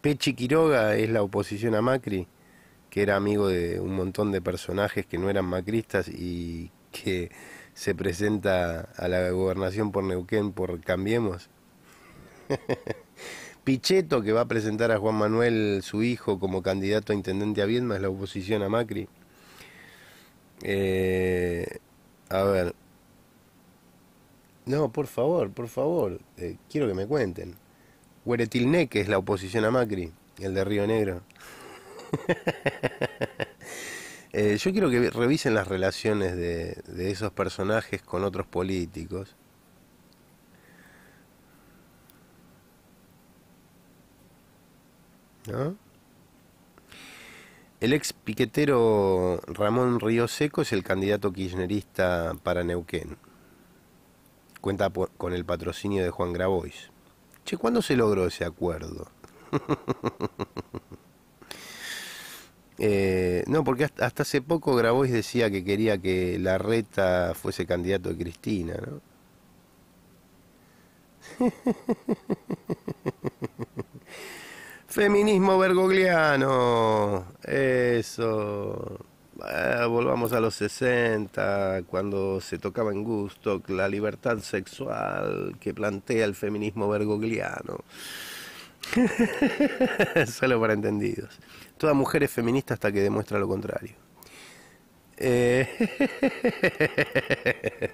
Pechi Quiroga es la oposición a Macri, que era amigo de un montón de personajes que no eran macristas y que se presenta a la gobernación por Neuquén por Cambiemos. Pichetto, que va a presentar a Juan Manuel, su hijo, como candidato a intendente a Viedma, es la oposición a Macri. Eh, a ver. No, por favor, por favor, eh, quiero que me cuenten. Hueretilné, que es la oposición a Macri, el de Río Negro. Eh, yo quiero que revisen las relaciones de, esos personajes con otros políticos. El ex piquetero Ramón Río Seco es el candidato kirchnerista para Neuquén. Cuenta con el patrocinio de Juan Grabois. ¿cuándo se logró ese acuerdo? Eh, no, porque hasta, hace poco Grabois decía que quería que la reta fuese candidato de Cristina, ¿no? Feminismo bergogliano. Eso. Eh, volvamos a los 60, cuando se tocaba en gusto la libertad sexual que plantea el feminismo bergogliano. Solo para entendidos. Toda mujer es feminista hasta que demuestra lo contrario. Eh,